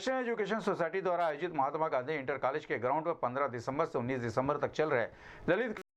national education society द्वारा आयोजित Mahatma Gandhi inter college के ग्राउंड पर 15 दिसंबर से 19 दिसंबर तक चल रहे दलित